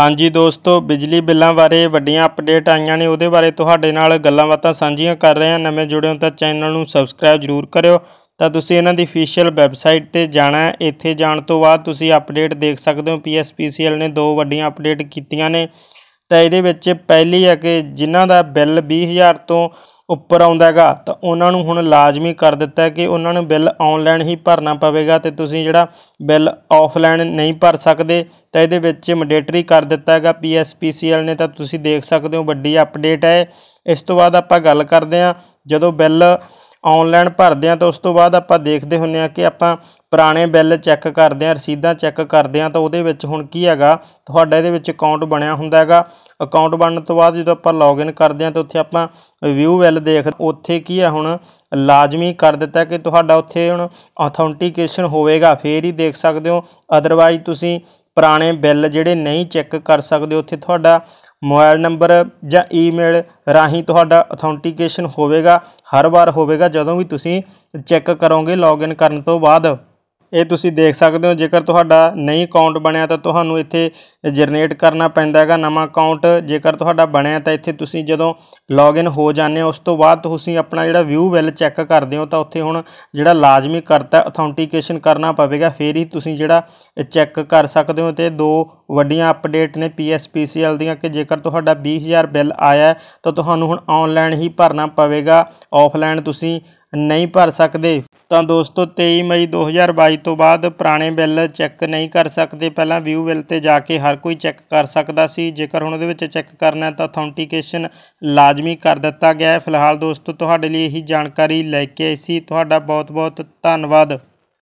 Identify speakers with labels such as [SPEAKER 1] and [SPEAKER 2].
[SPEAKER 1] ਹਾਂਜੀ ਦੋਸਤੋ ਬਿਜਲੀ ਬਿੱਲਾਂ ਬਾਰੇ ਵੱਡੀਆਂ ਅਪਡੇਟ ਆਈਆਂ ਨੇ ਉਹਦੇ ਬਾਰੇ ਤੁਹਾਡੇ ਨਾਲ ਗੱਲਾਂ ਬਾਤਾਂ ਸਾਂਝੀਆਂ ਕਰ ਰਹੇ ਹਾਂ ਨਵੇਂ ਜੁੜੇ ਹੋ ਤਾਂ ਚੈਨਲ ਨੂੰ ਸਬਸਕ੍ਰਾਈਬ ਜ਼ਰੂਰ ਕਰਿਓ ਤਾਂ ਤੁਸੀਂ ਇਹਨਾਂ ਦੀ ਅਫੀਸ਼ੀਅਲ ਵੈਬਸਾਈਟ ਤੇ ਜਾਣਾ ਇੱਥੇ ਜਾਣ ਤੋਂ ਬਾਅਦ ਤੁਸੀਂ ਅਪਡੇਟ ਦੇਖ ਸਕਦੇ ਹੋ ਪੀਐਸਪੀਸੀਐਲ ਨੇ ਦੋ ਵੱਡੀਆਂ ਅਪਡੇਟ ਕੀਤੀਆਂ ਨੇ ਤਾਂ ਇਹਦੇ ਵਿੱਚ ਪਹਿਲੀ ਹੈ ਕਿ ਜਿਨ੍ਹਾਂ ਦਾ ਬਿੱਲ 20000 ਤੋਂ ਉੱਪਰ ਆਉਂਦਾ ਹੈਗਾ ਤਾਂ ਉਹਨਾਂ ਨੂੰ ਹੁਣ ਲਾਜ਼ਮੀ ਕਰ ਦਿੱਤਾ ਹੈ ਕਿ ਉਹਨਾਂ ਨੂੰ ਬਿੱਲ ਆਨਲਾਈਨ ਹੀ ਭਰਨਾ ਪਵੇਗਾ ਤੇ ਤੁਸੀਂ ਜਿਹੜਾ ਬਿੱਲ ਆਫਲਾਈਨ ਨਹੀਂ ਭਰ ਸਕਦੇ ਤਾਂ ਇਹਦੇ ਵਿੱਚ ਮੈਂਡੇਟਰੀ ਕਰ ਦਿੱਤਾ ਹੈਗਾ ਪੀਐਸਪੀਸੀਐਲ ਨੇ ਤਾਂ ਤੁਸੀਂ ਦੇਖ ਸਕਦੇ ਹੋ ਵੱਡੀ ਅਪਡੇਟ ਹੈ ਇਸ ਤੋਂ ਬਾਅਦ ਆਪਾਂ ਗੱਲ ਕਰਦੇ ਹਾਂ ਜਦੋਂ ਬਿੱਲ ਆਨਲਾਈਨ ਭਰਦੇ ਆ ਤਾਂ ਉਸ ਤੋਂ ਬਾਅਦ ਆਪਾਂ ਦੇਖਦੇ ਹੁੰਨੇ ਆ ਕਿ ਆਪਾਂ ਪੁਰਾਣੇ ਬਿੱਲ ਚੈੱਕ ਕਰਦੇ ਆ ਰਸੀਦਾਂ ਚੈੱਕ ਕਰਦੇ ਆ ਤਾਂ ਉਹਦੇ ਵਿੱਚ ਹੁਣ ਕੀ ਹੈਗਾ ਤੁਹਾਡਾ ਇਹਦੇ ਵਿੱਚ ਅਕਾਊਂਟ ਬਣਿਆ ਹੁੰਦਾ ਹੈਗਾ ਅਕਾਊਂਟ ਬਣਨ ਤੋਂ ਬਾਅਦ ਜਦੋਂ ਆਪਾਂ ਲੌਗਇਨ ਕਰਦੇ ਆ ਤਾਂ ਉੱਥੇ ਆਪਾਂ ਵਿਊ ਬਿੱਲ ਦੇਖ ਉੱਥੇ ਕੀ ਹੈ ਹੁਣ ਲਾਜ਼ਮੀ ਕਰ ਦਿੱਤਾ ਕਿ ਤੁਹਾਡਾ ਉੱਥੇ ਹੁਣ ਆਥੈਂਟੀਕੇਸ਼ਨ ਹੋਵੇਗਾ ਫੇਰ ਹੀ ਦੇਖ ਸਕਦੇ ਹੋ ਅਦਰਵਾਈਜ਼ ਤੁਸੀਂ ਪੁਰਾਣੇ ਬਿੱਲ ਜਿਹੜੇ ਨਹੀਂ ਚੈੱਕ ਕਰ ਸਕਦੇ ਉੱਥੇ ਤੁਹਾਡਾ ਮੋਬਾਈਲ ਨੰਬਰ ਜਾਂ ਈਮੇਲ ਰਾਹੀਂ ਤੁਹਾਡਾ ਅਥੈਂਟੀਕੇਸ਼ਨ ਹੋਵੇਗਾ ਹਰ ਵਾਰ ਹੋਵੇਗਾ ਜਦੋਂ ਵੀ ਤੁਸੀਂ ਚੈੱਕ ਕਰੋਗੇ ਲੌਗਇਨ ਕਰਨ ਤੋਂ ਬਾਅਦ ਇਹ ਤੁਸੀਂ ਦੇਖ ਸਕਦੇ ਹੋ ਜੇਕਰ ਤੁਹਾਡਾ ਨਹੀਂ ਅਕਾਊਂਟ ਬਣਿਆ ਤਾਂ ਤੁਹਾਨੂੰ ਇੱਥੇ ਜਨਰੇਟ ਕਰਨਾ ਪੈਂਦਾ ਹੈਗਾ ਨਵਾਂ ਅਕਾਊਂਟ ਜੇਕਰ ਤੁਹਾਡਾ ਬਣਿਆ ਤਾਂ ਇੱਥੇ ਤੁਸੀਂ ਜਦੋਂ ਲੌਗਇਨ ਹੋ ਜਾਂਦੇ ਹੋ ਉਸ ਤੋਂ ਬਾਅਦ ਤੁਸੀਂ ਆਪਣਾ ਜਿਹੜਾ ਵਿਊ ਵੈਲ ਚੈੱਕ ਕਰਦੇ ਹੋ ਤਾਂ ਉੱਥੇ ਹੁਣ ਜਿਹੜਾ ਲਾਜ਼ਮੀ ਕਰਤਾ ਅਥੈਂਟੀਕੇਸ਼ਨ ਕਰਨਾ ਪਵੇਗਾ ਫੇਰ ਹੀ ਤੁਸੀਂ ਜਿਹੜਾ ਚੈੱਕ ਕਰ ਸਕਦੇ ਹੋ ਤੇ ਦੋ ਵੱਡੀਆਂ ਅਪਡੇਟ ਨੇ ਪੀਐਸਪੀਸੀਐਲ ਦੀਆਂ ਕਿ ਜੇਕਰ ਤੁਹਾਡਾ 20000 ਬਿੱਲ ਆਇਆ ਤਾਂ ਤੁਹਾਨੂੰ ਹੁਣ ਆਨਲਾਈਨ ਹੀ ਭਰਨਾ ਪਵੇਗਾ ਆਫਲਾਈਨ ਤੁਸੀਂ ਨਹੀਂ ਭਰ ਸਕਦੇ ਤਾਂ ਦੋਸਤੋ 23 ਮਈ 2022 ਤੋਂ ਬਾਅਦ ਪੁਰਾਣੇ ਬਿੱਲ ਚੈੱਕ ਨਹੀਂ ਕਰ ਸਕਦੇ ਪਹਿਲਾਂ ਵਿਊ ਬਿੱਲ ਤੇ ਜਾ ਕੇ ਹਰ ਕੋਈ ਚੈੱਕ ਕਰ ਸਕਦਾ ਸੀ ਜੇਕਰ ਹੁਣ ਉਹਦੇ ਵਿੱਚ ਚੈੱਕ ਕਰਨਾ ਹੈ ਤਾਂ ਅਥੈਂਟੀਕੇਸ਼ਨ ਲਾਜ਼ਮੀ ਕਰ ਦਿੱਤਾ ਗਿਆ ਹੈ ਫਿਲਹਾਲ ਦੋਸਤੋ ਤੁਹਾਡੇ ਲਈ ਇਹੀ ਜਾਣਕਾਰੀ ਲੈ ਕੇ ਆਈ ਸੀ ਤੁਹਾਡਾ ਬਹੁਤ ਬਹੁਤ ਧੰਨਵਾਦ